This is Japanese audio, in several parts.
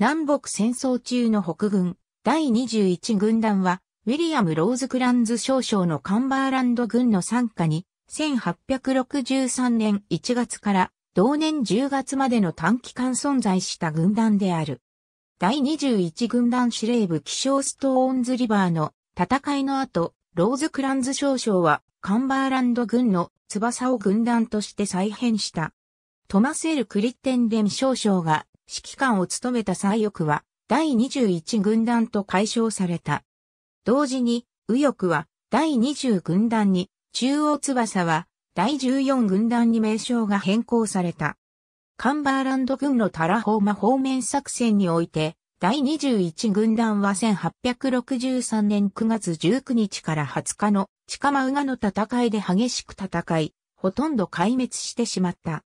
南北戦争中の北軍、第21軍団は、ウィリアム・ローズ・クランズ少将のカンバーランド軍の参加に、1863年1月から同年10月までの短期間存在した軍団である。第21軍団司令部気象ストーンズリバーの戦いの後、ローズ・クランズ少将はカンバーランド軍の翼を軍団として再編した。トマセル・クリッテンデン少将が指揮官を務めた左翼は、第21軍団と解消された。同時に、右翼は、第20軍団に、中央翼は、第14軍団に名称が変更された。カンバーランド軍のタラホーマ方面作戦において、第21軍団は1863年9月19日から20日の地下マウガの戦いで激しく戦い、ほとんど壊滅してしまった。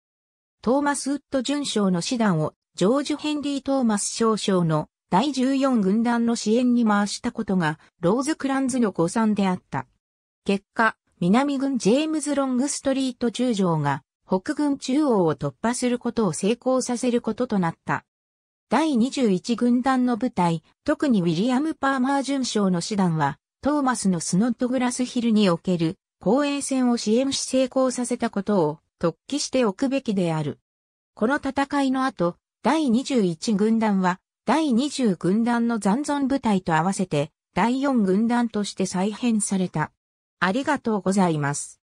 トーマス・ウッド准将の師団をジョージ・ヘンリー・トーマス少将の第14軍団の支援に回したことが、ローズクランズの誤算であった。結果、南軍ジェームズ・ロングストリート中将が、北軍中央を突破することを成功させることとなった。第21軍団の部隊、特にウィリアム・パーマー巡将の師団は、トーマスのスノットグラスヒルにおける公衛戦を支援し成功させたことを突起しておくべきである。この戦いの後、第21軍団は、第20軍団の残存部隊と合わせて、第4軍団として再編された。ありがとうございます。